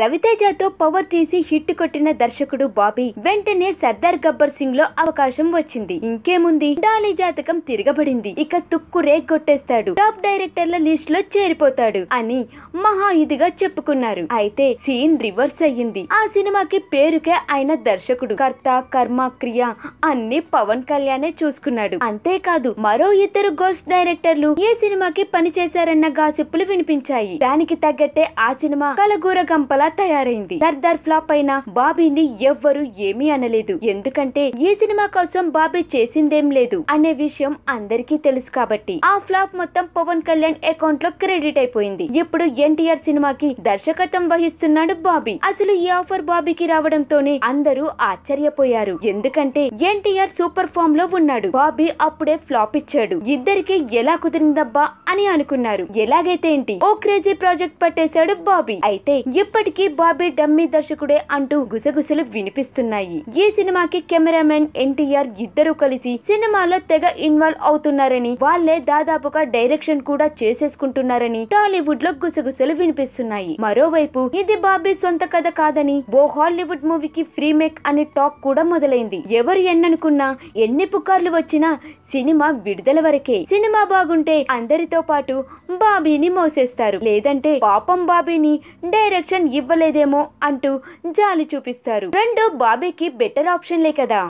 రవితేజతో power తీసి hit కొట్టిన దర్శకుడు బాబీ వెంటనే సర్దార్ గబ్బర్ సింగ్ లో అవకాశం వచ్చింది ఇంకేముంది డాలీ జాతకం తిరగబడింది ఇక తుక్కు రే కొట్టేస్తాడు టాప్ డైరెక్టర్ల లిస్ట్ లో చేరిపోతాడు అని మహా ఇదిగా చెప్పుకున్నారు అయితే సీన్ రివర్స్ అయ్యింది ఆ సినిమాకి పేరుకే ఆయన దర్శకుడు కర్త కర్మ క్రియ అన్ని పవన్ కళ్యాణే చూసుకున్నాడు అంతేకాదు మరో ఇద్దరు గోస్ట్ డైరెక్టర్లు ఏ సినిమాకి పనిచేశారన్న గాసిప్పులు వినిపించాయి దానికి తగ్గట్టే ఆ సినిమా కలగూర గంపల గా తయారైంది సర్దార్ ఫ్లాప్ అయిన బాబీని ఎవ్వరు ఏమీ అనలేదు ఎందుకంటే ఈ సినిమా కోసం బాబీ చేసిందేం లేదు అనే విషయం అందరికీ తెలుసు కాబట్టి ఆ ఫ్లాప్ మొత్తం పవన్ కళ్యాణ్ అకౌంట్ లో క్రెడిట్ అయిపోయింది ఇప్పుడు ఎన్టీఆర్ సినిమాకి దర్శకత్వం వహిస్తున్నాడు బాబీ అసలు ఈ ఆఫర్ బాబీకి రావడంతోనే అందరూ ఆశ్చర్యపోయారు ఎందుకంటే ఎన్టీఆర్ సూపర్ ఫామ్ లో ఉన్నాడు బాబీ అప్పుడే ఫ్లాప్ ఇచ్చాడు ఇద్దరికి ఎలా కుదిరిందబ్బా అని అనుకున్నారు ఎలాగైతే ఏంటి ఓ క్రేజీ ప్రాజెక్ట్ పట్టేశాడు బాబీ అయితే ఇప్పటికీ ఇప్పటికి కి బాబీ డమ్మీ దర్శకుడే అంటూ గుసగుసలు వినిపిస్తున్నాయి ఈ సినిమాకి కెమెరామెన్ ఎన్టీఆర్ ఇద్దరు కలిసి సినిమాలో తెగ ఇన్వాల్వ్ అవుతున్నారని వాళ్లే దాదాపుగా డైరెక్షన్ కూడా చేసేసుకుంటున్నారని టాలీవుడ్ లో గుసగుసలు వినిపిస్తున్నాయి మరోవైపు ఇది బాబీ సొంత కథ కాదని ఓ హాలీవుడ్ మూవీకి ఫ్రీ మేక్ అనే టాక్ కూడా మొదలైంది ఎవరు ఎన్ననుకున్నా ఎన్ని పుకార్లు వచ్చినా సినిమా విడుదల వరకే సినిమా బాగుంటే అందరితో పాటు బాబీని మోసేస్తారు లేదంటే పాపం బాబీని డైరెక్షన్ ఇవ్వ ఇవ్వలేదేమో అంటూ జాలి చూపిస్తారు రెండు బాబీకి బెటర్ ఆప్షన్లే కదా